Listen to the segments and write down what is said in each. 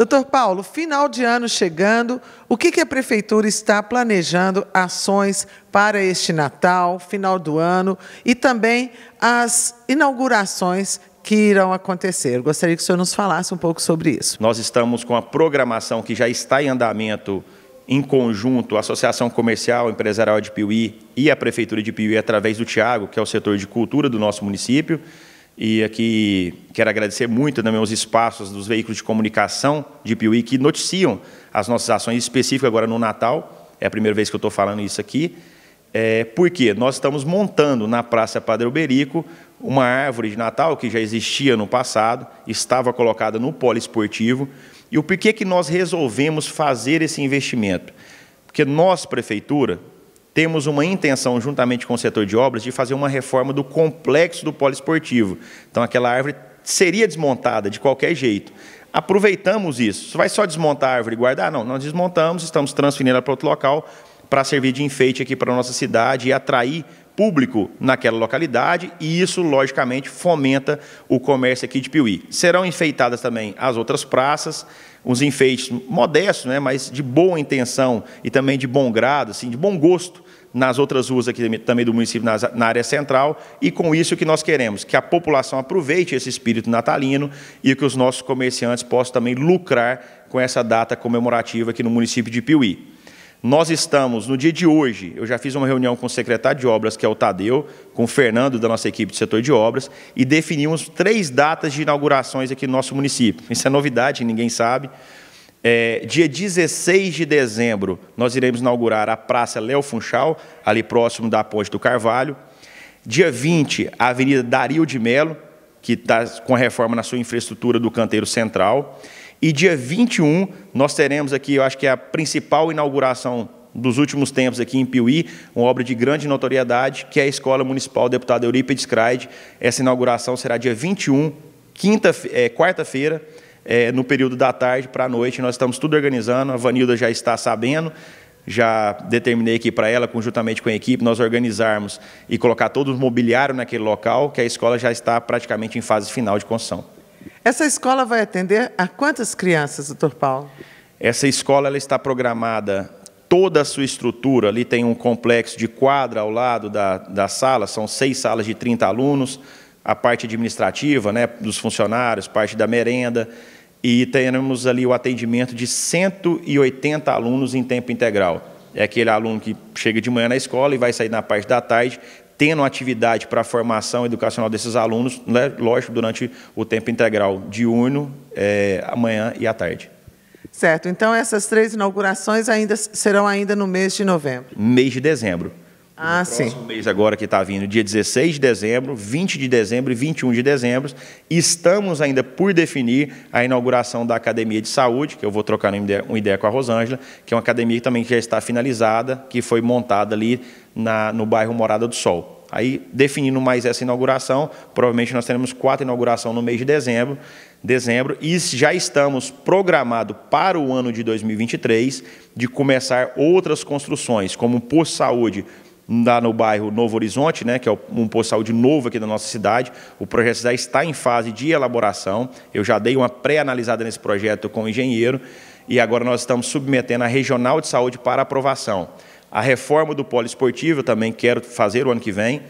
Doutor Paulo, final de ano chegando, o que, que a Prefeitura está planejando ações para este Natal, final do ano e também as inaugurações que irão acontecer. Gostaria que o senhor nos falasse um pouco sobre isso. Nós estamos com a programação que já está em andamento em conjunto, a Associação Comercial Empresarial de Piuí e a Prefeitura de Piuí, através do Tiago, que é o setor de cultura do nosso município. E aqui quero agradecer muito também aos espaços dos veículos de comunicação de Piuí que noticiam as nossas ações específicas agora no Natal. É a primeira vez que eu estou falando isso aqui. É, porque nós estamos montando na Praça Padre Uberico uma árvore de Natal que já existia no passado, estava colocada no polo esportivo. E o porquê que nós resolvemos fazer esse investimento? Porque nós, prefeitura, temos uma intenção, juntamente com o setor de obras, de fazer uma reforma do complexo do poliesportivo. Então, aquela árvore seria desmontada de qualquer jeito. Aproveitamos isso. Você vai só desmontar a árvore e guardar? Não, nós desmontamos, estamos transferindo ela para outro local para servir de enfeite aqui para a nossa cidade e atrair público naquela localidade, e isso, logicamente, fomenta o comércio aqui de Piuí. Serão enfeitadas também as outras praças, uns enfeites modestos, né, mas de boa intenção e também de bom grado, assim, de bom gosto, nas outras ruas aqui também do município, na área central, e com isso o que nós queremos, que a população aproveite esse espírito natalino e que os nossos comerciantes possam também lucrar com essa data comemorativa aqui no município de Piuí. Nós estamos, no dia de hoje, eu já fiz uma reunião com o secretário de obras, que é o Tadeu, com o Fernando, da nossa equipe do setor de obras, e definimos três datas de inaugurações aqui no nosso município. Isso é novidade, ninguém sabe. É, dia 16 de dezembro, nós iremos inaugurar a Praça Léo Funchal, ali próximo da Ponte do Carvalho. Dia 20, a Avenida Dario de Melo, que está com a reforma na sua infraestrutura do canteiro central. E dia 21, nós teremos aqui, eu acho que é a principal inauguração dos últimos tempos aqui em Piuí, uma obra de grande notoriedade, que é a Escola Municipal Deputado Eurípides Craide. Essa inauguração será dia 21, é, quarta-feira, é, no período da tarde para a noite. Nós estamos tudo organizando, a Vanilda já está sabendo, já determinei aqui para ela, conjuntamente com a equipe, nós organizarmos e colocar todo o mobiliário naquele local, que a escola já está praticamente em fase final de construção. Essa escola vai atender a quantas crianças, doutor Paulo? Essa escola ela está programada toda a sua estrutura. Ali tem um complexo de quadra ao lado da, da sala, são seis salas de 30 alunos, a parte administrativa, né, dos funcionários, parte da merenda, e teremos ali o atendimento de 180 alunos em tempo integral. É aquele aluno que chega de manhã na escola e vai sair na parte da tarde tendo atividade para a formação educacional desses alunos, né, lógico, durante o tempo integral diurno, é, amanhã e à tarde. Certo. Então essas três inaugurações ainda serão ainda no mês de novembro. Mês de dezembro. Ah, sim. próximo mês agora que está vindo, dia 16 de dezembro, 20 de dezembro e 21 de dezembro, estamos ainda por definir a inauguração da Academia de Saúde, que eu vou trocar uma ideia com a Rosângela, que é uma academia que também já está finalizada, que foi montada ali na, no bairro Morada do Sol. Aí, definindo mais essa inauguração, provavelmente nós teremos quatro inaugurações no mês de dezembro, dezembro, e já estamos programado para o ano de 2023 de começar outras construções, como o saúde lá no bairro Novo Horizonte, né, que é um posto de saúde novo aqui da nossa cidade. O projeto já está em fase de elaboração. Eu já dei uma pré-analisada nesse projeto com o engenheiro e agora nós estamos submetendo a Regional de Saúde para aprovação. A reforma do polo esportivo eu também quero fazer o ano que vem.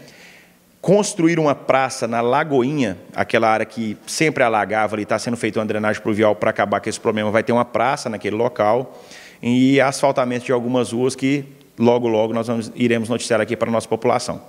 Construir uma praça na Lagoinha, aquela área que sempre alagava ali, está sendo feita uma drenagem pluvial para acabar com esse problema, vai ter uma praça naquele local. E asfaltamento de algumas ruas que logo, logo nós vamos, iremos noticiar aqui para a nossa população.